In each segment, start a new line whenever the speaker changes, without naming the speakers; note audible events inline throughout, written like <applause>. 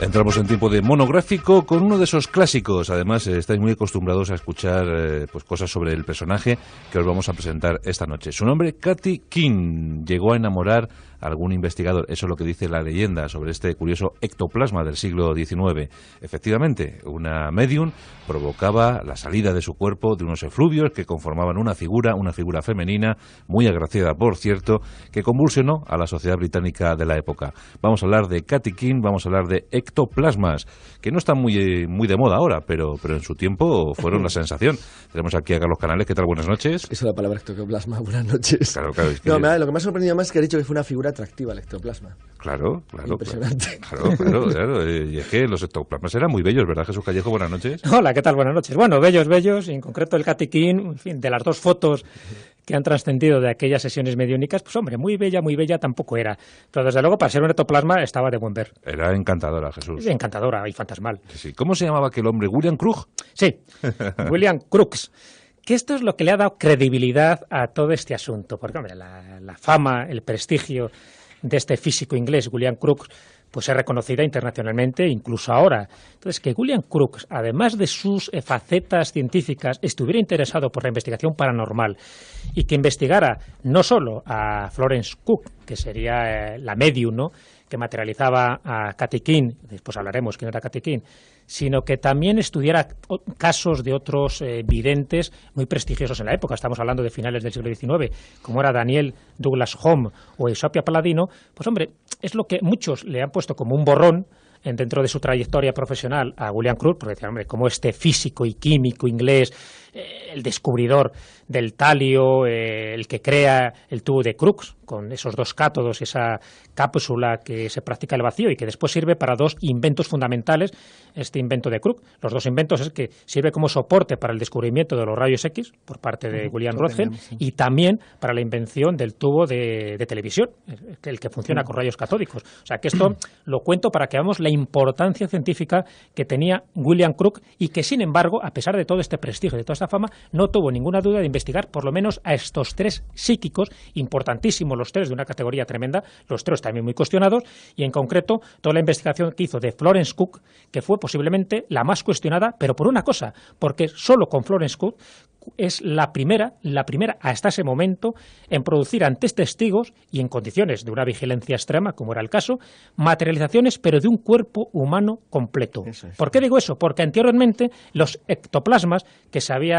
Entramos en tiempo de monográfico con uno de esos clásicos. Además, eh, estáis muy acostumbrados a escuchar eh, pues cosas sobre el personaje que os vamos a presentar esta noche. Su nombre, Katy King, llegó a enamorar algún investigador. Eso es lo que dice la leyenda sobre este curioso ectoplasma del siglo XIX. Efectivamente, una medium provocaba la salida de su cuerpo de unos efluvios que conformaban una figura, una figura femenina, muy agraciada por cierto, que convulsionó a la sociedad británica de la época. Vamos a hablar de Katy King, vamos a hablar de ectoplasmas, que no están muy, muy de moda ahora, pero, pero en su tiempo fueron la <laughs> sensación. Tenemos aquí a Carlos Canales, ¿qué tal? Buenas noches. ...eso es la palabra ectoplasma, <laughs> buenas noches. Claro, claro, que... no,
lo que sorprendido más es que ha dicho que fue una figura atractiva el ectoplasma.
Claro, claro. Impresionante. Claro, claro, <laughs> claro. Eh, y los ectoplasmas eran muy bellos, ¿verdad, Jesús Callejo? Buenas noches. <laughs>
Hola, ¿qué tal? Buenas noches. Bueno, bellos, bellos. en concreto el catiquín en fin, de las dos fotos que han trascendido de aquellas sesiones mediúnicas, pues hombre, muy bella, muy bella tampoco era. Pero desde luego, para ser un ectoplasma, estaba de buen ver.
Era encantadora, Jesús.
Encantadora y fantasmal.
Sí, ¿Cómo se llamaba aquel hombre? ¿William Krug?
Sí, <laughs> William Crooks que esto es lo que le ha dado credibilidad a todo este asunto, porque la, fama, el prestigio de este físico inglés, William Crookes, pues es reconocida internacionalmente, incluso ahora. Entonces, que William Crookes, además de sus eh, facetas científicas, estuviera interesado por la investigación paranormal y que investigara no solo a Florence Cook, que sería eh, la medium, ¿no? que materializaba a King, después hablaremos quién era Catequín, sino que también estudiara casos de otros eh, videntes muy prestigiosos en la época, estamos hablando de finales del siglo XIX, como era Daniel Douglas Home o Esopia Paladino, pues hombre, es lo que muchos le han puesto como un borrón dentro de su trayectoria profesional a William Cruz, porque decían, hombre, como este físico y químico inglés eh, el descubridor del talio, eh, el que crea el tubo de Crookes, con esos dos cátodos y esa cápsula que se practica el vacío y que después sirve para dos inventos fundamentales, este invento de Crookes. Los dos inventos es que sirve como soporte para el descubrimiento de los rayos X por parte de William Rothfeld y también para la invención del tubo de, televisión, el, que funciona con rayos catódicos. O sea que esto <clears throat> lo cuento para que veamos la importancia científica que tenía William Crook y que, sin embargo, a pesar de todo este prestigio, de todas fama, no tuvo ninguna duda de investigar por lo menos a estos tres psíquicos, importantísimos los tres de una categoría tremenda, los tres también muy cuestionados, y en concreto toda la investigación que hizo de Florence Cook, que fue posiblemente la más cuestionada, pero por una cosa, porque solo con Florence Cook es la primera, la primera hasta ese momento en producir ante testigos y en condiciones de una vigilancia extrema, como era el caso, materializaciones, pero de un cuerpo humano completo. ¿Por qué digo eso? Porque anteriormente los ectoplasmas que se habían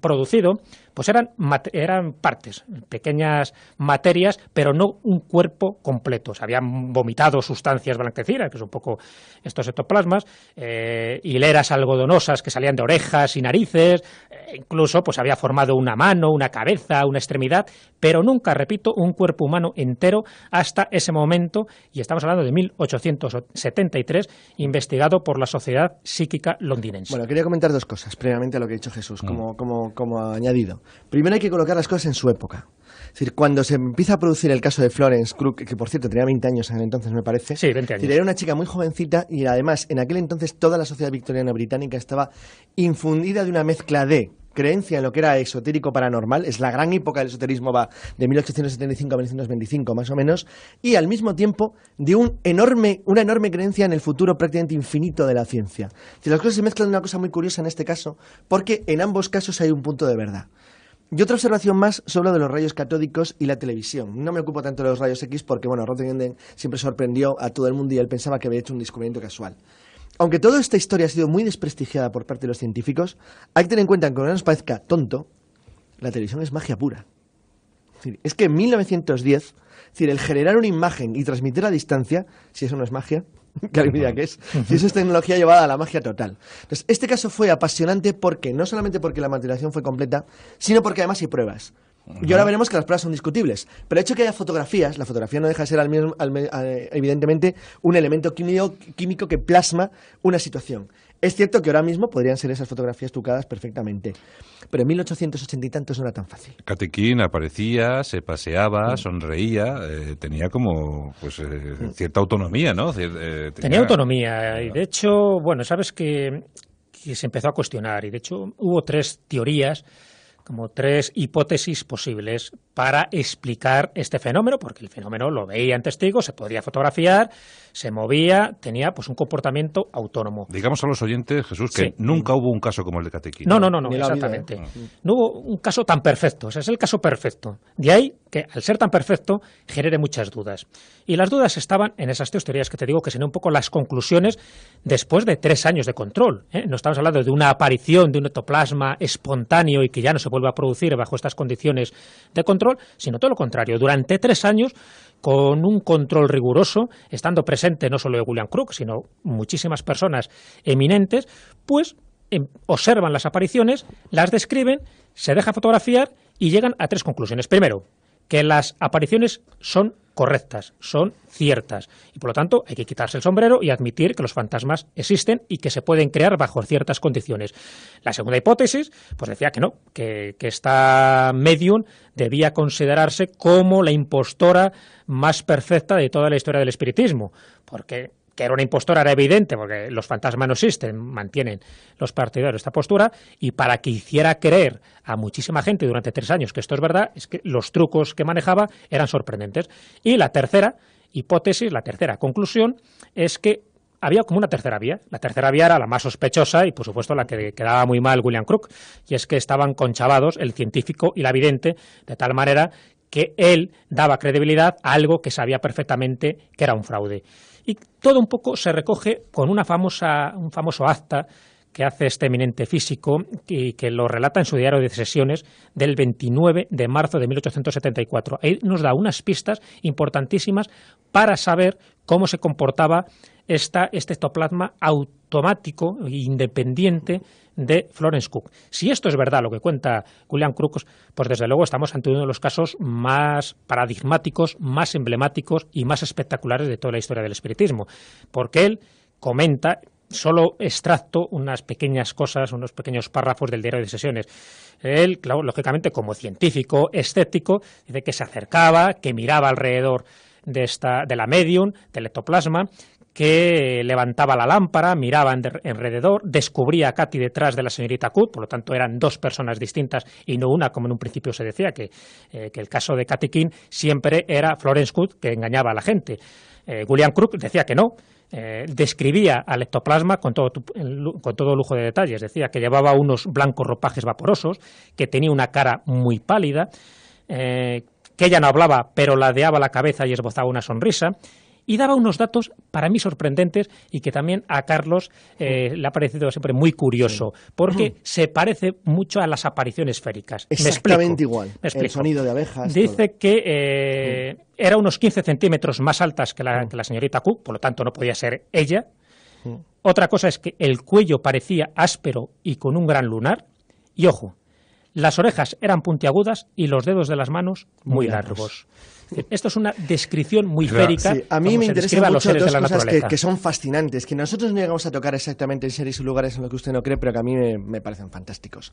producido pues eran, eran partes, pequeñas materias, pero no un cuerpo completo. se habían vomitado sustancias blanquecinas, que es un poco estos ectoplasmas, eh, hileras algodonosas que salían de orejas y narices, eh, incluso pues había formado una mano, una cabeza, una extremidad, pero nunca, repito, un cuerpo humano entero hasta ese momento, y estamos hablando de 1873, investigado por la Sociedad Psíquica Londinense. Bueno, quería comentar
dos cosas, Primeramente, lo que ha dicho Jesús, mm. como, como, como añadido. Primero hay que colocar las cosas en su época. Es decir, cuando se empieza a producir el caso de Florence Crook, que por cierto tenía 20 años en el entonces, me parece. Sí, era una chica muy jovencita y además en aquel entonces toda la sociedad victoriana británica estaba infundida de una mezcla de creencia en lo que era exotérico paranormal, es la gran época del esoterismo va de 1875 a 1925 más o menos, y al mismo tiempo de un enorme, una enorme creencia en el futuro prácticamente infinito de la ciencia. Si las cosas se mezclan una cosa muy curiosa en este caso, porque en ambos casos hay un punto de verdad. Y otra observación más sobre de los rayos catódicos y la televisión. No me ocupo tanto de los rayos X porque, bueno, Röntgen siempre sorprendió a todo el mundo y él pensaba que había hecho un descubrimiento casual. Aunque toda esta historia ha sido muy desprestigiada por parte de los científicos, hay que tener en cuenta que, aunque no nos parezca tonto, la televisión es magia pura. Es que en 1910, es decir, el generar una imagen y transmitir a distancia, si eso no es magia, <laughs> que que es. es tecnología llevada a la magia total. este caso fue apasionante porque, no solamente porque la materialización fue completa, sino porque además hay pruebas. Y ahora veremos que las pruebas son discutibles. Pero el hecho de que haya fotografías, la fotografía no deja de ser, evidentemente, un elemento químico que plasma una situación. Es cierto que ahora mismo podrían ser esas fotografías tucadas perfectamente, pero en 1880 y tantos no era tan fácil.
Catequín aparecía, se paseaba, mm. sonreía, eh, tenía como pues eh, mm. cierta autonomía, ¿no? Eh, tenía...
autonomía y de hecho, bueno, sabes que se empezó a cuestionar y de hecho hubo tres teorías como tres hipótesis posibles para explicar este fenómeno, porque el fenómeno lo veía en testigos, se podía fotografiar, se movía, tenía pues un comportamiento autónomo.
Digamos a los oyentes, Jesús, que nunca hubo un caso como el de Catequín. No, no, no, no exactamente. ¿eh? Mm.
No hubo un caso tan perfecto, ese es el caso perfecto. De ahí que al ser tan perfecto genere muchas dudas. Y las dudas estaban en esas teorías que te digo, que serían un poco las conclusiones después de tres años de control. ¿eh? No estamos hablando de una aparición de un etoplasma espontáneo y que ya no se vuelva a producir bajo estas condiciones de control, sino todo lo contrario. Durante tres años, con un control riguroso, estando presente no solo de William Crook, sino muchísimas personas eminentes, pues em, observan las apariciones, las describen, se deja fotografiar y llegan a tres conclusiones. Primero, que las apariciones son correctas, son ciertas. Y por lo tanto, hay que quitarse el sombrero y admitir que los fantasmas existen y que se pueden crear bajo ciertas condiciones. La segunda hipótesis, pues decía que no, que, esta medium debía considerarse como la impostora más perfecta de toda la historia del espiritismo, porque que era una impostora era evidente, porque los fantasmas no existen, mantienen los partidarios esta postura, y para que hiciera creer a muchísima gente durante tres años que esto es verdad, es que los trucos que manejaba eran sorprendentes. Y la tercera hipótesis, la tercera conclusión, es que había como una tercera vía. La tercera vía era la más sospechosa y, por supuesto, la que quedaba muy mal William Crook, y es que estaban conchavados el científico y la vidente, de tal manera que él daba credibilidad a algo que sabía perfectamente que era un fraude. Y todo un poco se recoge con una famosa, un famoso acta que hace este eminente físico y que lo relata en su diario de sesiones del 29 de marzo de 1874. Ahí nos da unas pistas importantísimas para saber cómo se comportaba esta, este ectoplasma automático e independiente de Florence Cook. Si esto es verdad, lo que cuenta Julian Cruz, pues desde luego estamos ante uno de los casos más paradigmáticos, más emblemáticos y más espectaculares de toda la historia del espiritismo, porque él comenta, solo extracto unas pequeñas cosas, unos pequeños párrafos del diario de sesiones. Él, lógicamente, como científico, escéptico, dice que se acercaba, que miraba alrededor de, esta, de la medium, del ectoplasma, que levantaba la lámpara, miraba alrededor, descubría a Katy detrás de la señorita Kut, por lo tanto eran dos personas distintas y no una, como en un principio se decía, que, eh, el caso de Katy King siempre era Florence Cook que engañaba a la gente. Eh, William Crook decía que no, eh, describía al ectoplasma con todo, con todo, lujo de detalles. Decía que llevaba unos blancos ropajes vaporosos, que tenía una cara muy pálida, eh, que ella no hablaba, pero ladeaba la cabeza y esbozaba una sonrisa, y daba unos datos para mí sorprendentes y que también a Carlos eh, mm. le ha parecido siempre muy curioso, porque mm. se parece mucho a las apariciones féricas. Exactamente
igual. El sonido de abejas. Dice
que eh, mm. era unos 15 centímetros más altas que la, señorita Cook, por lo tanto no podía ser ella. Otra cosa es que el cuello parecía áspero y con un gran lunar. Y ojo, las orejas eran puntiagudas y los dedos de las manos muy, largos. Esto es una descripción muy férica. A mí me interesan mucho dos cosas que,
son fascinantes, que nosotros no llegamos a tocar exactamente en series y lugares en los que usted no cree, pero que a mí me, parecen fantásticos.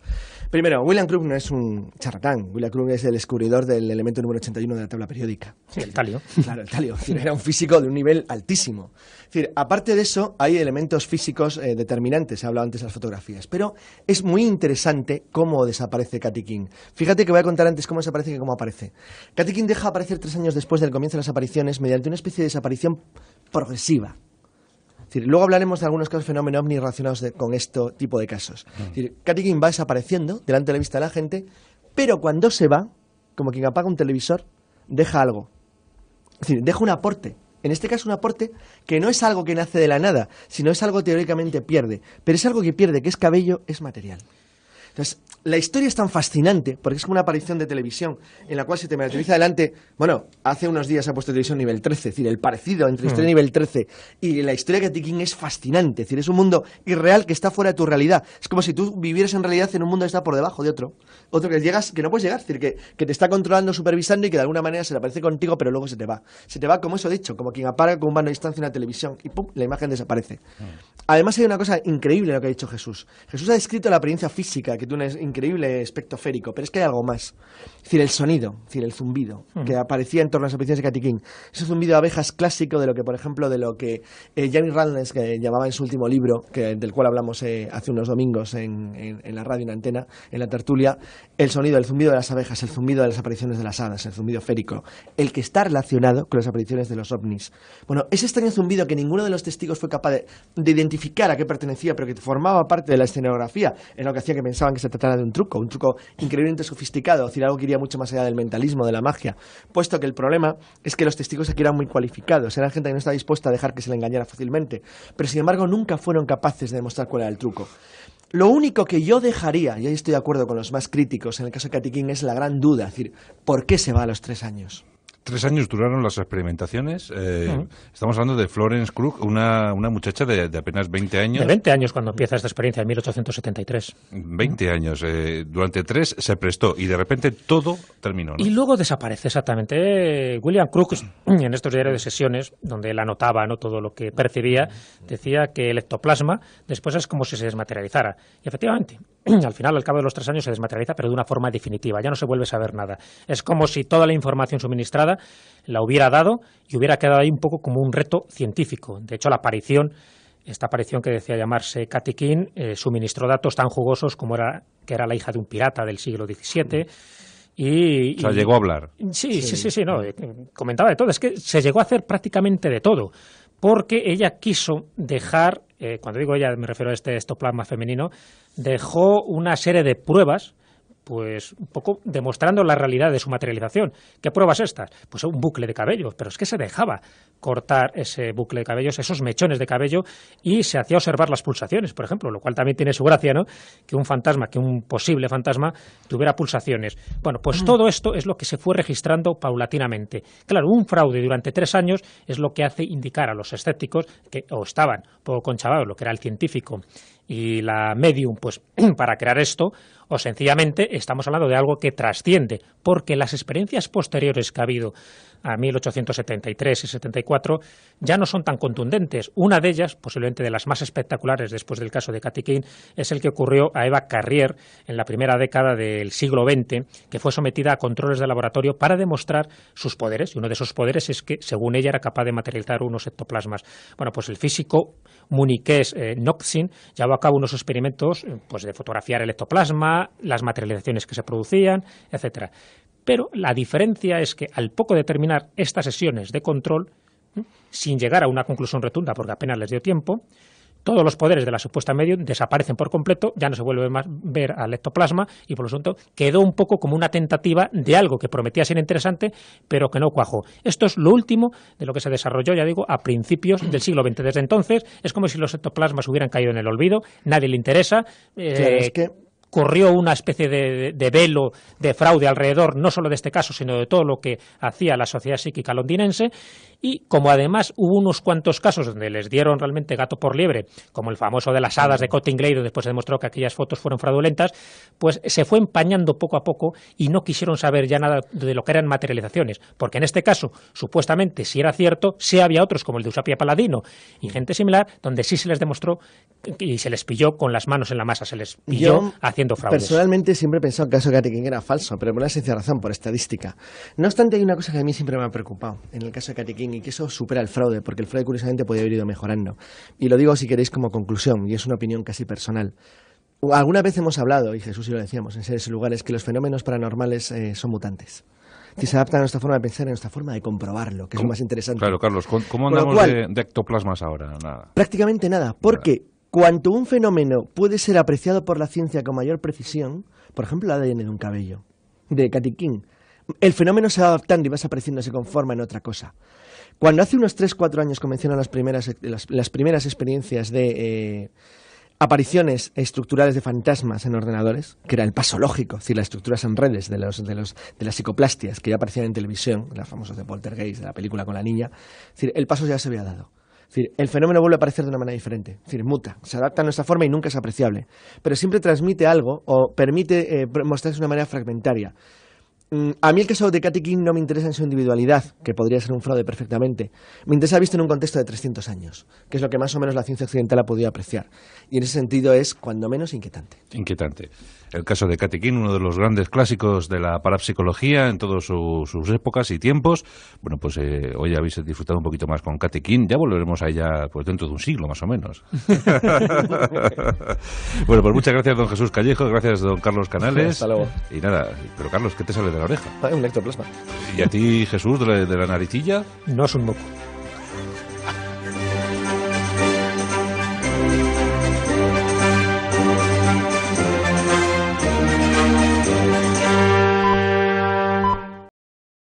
Primero, William Krug no es un charlatán. William Krug es el descubridor del elemento número 81 de la tabla periódica. el talio. Claro, el talio. Era un físico de un nivel altísimo. Es decir, aparte de eso, hay elementos físicos eh, determinantes. He hablado antes de las fotografías. Pero es muy interesante cómo desaparece Katy King. Fíjate que voy a contar antes cómo desaparece y cómo aparece. Katy King deja aparecer tres años después del comienzo de las apariciones mediante una especie de desaparición progresiva. luego hablaremos de algunos casos fenómenos ovni relacionados con este tipo de casos. va desapareciendo delante de la vista de la gente, pero cuando se va, como quien apaga un televisor, deja algo. deja un aporte. En este caso, un aporte que no es algo que nace de la nada, sino es algo que teóricamente pierde. Pero es algo que pierde, que es cabello, es material. Entonces, la historia es tan fascinante, porque es como una aparición de televisión, en la cual se te materializa adelante. Bueno, hace unos días ha puesto televisión nivel 13, es decir, el parecido entre historia mm. nivel 13 y la historia que te King es fascinante, es decir, es un mundo irreal que está fuera de tu realidad. Es como si tú vivieras en realidad en un mundo que está por debajo de otro. Otro que llegas, que no puedes llegar, es decir, que, te está controlando, supervisando y que de alguna manera se le aparece contigo, pero luego se te va. Se te va, como eso dicho, como quien apaga con un mano de distancia una televisión y pum, la imagen desaparece. Mm. Además, hay una cosa increíble en lo que ha dicho Jesús. Jesús ha descrito la apariencia física que tú increíble férico, pero es que hay algo más. Es decir, el sonido, es decir, el zumbido que aparecía en torno a las apariciones de King... Ese zumbido de abejas clásico de lo que, por ejemplo, de lo que eh, Jamie que llamaba en su último libro, del cual hablamos eh, hace unos domingos en, la radio, en la antena, en la tertulia, el sonido, el zumbido de las abejas, el zumbido de las apariciones de las hadas, el zumbido férico, el que está relacionado con las apariciones de los ovnis. Bueno, ese extraño zumbido que ninguno de los testigos fue capaz de, identificar a qué pertenecía, pero que formaba parte de la escenografía, en lo que hacía que pensaban que se tratara de un truco, un truco increíblemente sofisticado, es decir, algo que iría mucho más allá del mentalismo, de la magia, puesto que el problema es que los testigos aquí eran muy cualificados, eran gente que no estaba dispuesta a dejar que se le engañara fácilmente, pero sin embargo nunca fueron capaces de demostrar cuál era el truco. Lo único que yo dejaría, y ahí estoy de acuerdo con los más críticos en el caso de Katy es la gran duda, es decir, ¿por qué se va
a los tres años?
Tres años duraron las experimentaciones. Eh, estamos hablando de Florence Krug, una, muchacha de, apenas 20 años. De 20
años cuando empieza esta experiencia, en 1873.
20 años. Eh, durante tres se prestó y de repente todo terminó. Y
luego desaparece, exactamente. Eh, William Krug, mm, en estos diarios de sesiones, donde él anotaba ¿no? todo lo que percibía, decía que el ectoplasma después es como si se desmaterializara. Y efectivamente, <clears throat> al final, al cabo de los tres años, se desmaterializa, pero de una forma definitiva. Ya no se vuelve a saber nada. Es como si toda la información suministrada la hubiera dado y hubiera quedado ahí un poco como un reto científico. De hecho, la aparición, esta aparición que decía llamarse Katy eh, suministró datos tan jugosos como era que era la hija de un pirata del siglo XVII. Mm. Y, o llegó a hablar. Sí, sí, sí, sí, no, eh, comentaba de todo. Es que se llegó a hacer prácticamente de todo porque ella quiso dejar, eh, cuando digo ella me refiero a este estoplasma femenino, dejó una serie de pruebas pues un poco demostrando la realidad de su materialización. ¿Qué pruebas estas? Pues un bucle de cabello, pero es que se dejaba cortar ese bucle de cabellos, esos mechones de cabello, y se hacía observar las pulsaciones, por ejemplo, lo cual también tiene su gracia, ¿no? Que un fantasma, que un posible fantasma tuviera pulsaciones. Bueno, pues todo esto es lo que se fue registrando paulatinamente. Claro, un fraude durante tres años es lo que hace indicar a los escépticos que o estaban poco conchavados, lo que era el científico y la medium, pues <clears throat> para crear esto, o sencillamente estamos hablando de algo que trasciende, porque las experiencias posteriores que ha habido a 1873 y 74 ya no son tan contundentes. Una de ellas, posiblemente de las más espectaculares después del caso de Kane, es el que ocurrió a Eva Carrier en la primera década del siglo XX, que fue sometida a controles de laboratorio para demostrar sus poderes. Y uno de esos poderes es que, según ella, era capaz de materializar unos ectoplasmas. Bueno, pues el físico muniqués eh, Noxin cabo unos experimentos eh, pues, de fotografiar el ectoplasma, las materializaciones que se producían, etcétera. Pero la diferencia es que al poco de terminar estas sesiones de control, sin llegar a una conclusión rotunda porque apenas les dio tiempo, todos los poderes de la supuesta medio desaparecen por completo, ya no se vuelve más ver al ectoplasma y por lo tanto quedó un poco como una tentativa de algo que prometía ser interesante pero que no cuajó. Esto es lo último de lo que se desarrolló, ya digo, a principios del siglo XX. Desde entonces es como si los ectoplasmas hubieran caído en el olvido, nadie le interesa. Eh, es que corrió una especie de, velo de fraude alrededor, no solo de este caso, sino de todo lo que hacía la sociedad psíquica londinense. Y como además hubo unos cuantos casos donde les dieron realmente gato por liebre, como el famoso de las hadas de Cottingley, donde después se demostró que aquellas fotos fueron fraudulentas, pues se fue empañando poco a poco y no quisieron saber ya nada de lo que eran materializaciones. Porque en este caso, supuestamente, si era cierto, sí había otros, como el de Usapia Paladino y gente similar, donde sí se les demostró y se les pilló con las manos en la masa, se les pilló hacia Personalmente
siempre he pensado que el caso de King era falso, pero por la sencilla razón, por estadística. No obstante, hay una cosa que a mí siempre me ha preocupado en el caso de King, y que eso supera el fraude, porque el fraude curiosamente podría haber ido mejorando. Y lo digo si queréis como conclusión, y es una opinión casi personal. Alguna vez hemos hablado, y Jesús y lo decíamos, en seres y lugares, que los fenómenos paranormales eh, son mutantes que se adaptan a nuestra forma de pensar, a nuestra forma de comprobarlo, que es lo más interesante.
Claro, Carlos, ¿cómo andamos de, ectoplasmas ahora?
Prácticamente nada, porque Cuanto un fenómeno puede ser apreciado por la ciencia con mayor precisión, por ejemplo, la ADN de un cabello, de King, el fenómeno se va adaptando y va desapareciendo, se conforma en otra cosa. Cuando hace unos 3-4 años comenzaron las primeras, primeras experiencias de eh, apariciones estructurales de fantasmas en ordenadores, que era el paso lógico, es decir, las estructuras en redes de, los, de, los, de las psicoplastias que ya aparecían en televisión, las famosas de Poltergeist, de la película con la niña, decir, el paso ya se había dado el fenómeno vuelve a aparecer de una manera diferente, muta, se adapta a nuestra forma y nunca es apreciable, pero siempre transmite algo o permite eh, mostrarse de una manera fragmentaria. Mm, a mí el caso de Katy King no me interesa en su individualidad, que podría ser un fraude perfectamente. Me interesa visto en un contexto de 300 años, que es lo que más o menos la ciencia occidental ha podido apreciar. Y en ese sentido es, cuando menos, inquietante.
Inquietante. El caso de Katy King, uno de los grandes clásicos de la parapsicología en todas sus épocas y tiempos. Bueno, pues eh, hoy habéis disfrutado un poquito más con Katy King. Ya volveremos a ella pues, dentro de un siglo, más o menos. <laughs> <laughs> bueno, pues muchas gracias, don Jesús Callejo. Gracias, don Carlos Canales. Hasta luego. Y nada, pero Carlos, ¿qué te sale de oreja.
Ah, un electroplasma.
¿Y a ti, Jesús, de la, de la naricilla?
No es un moco.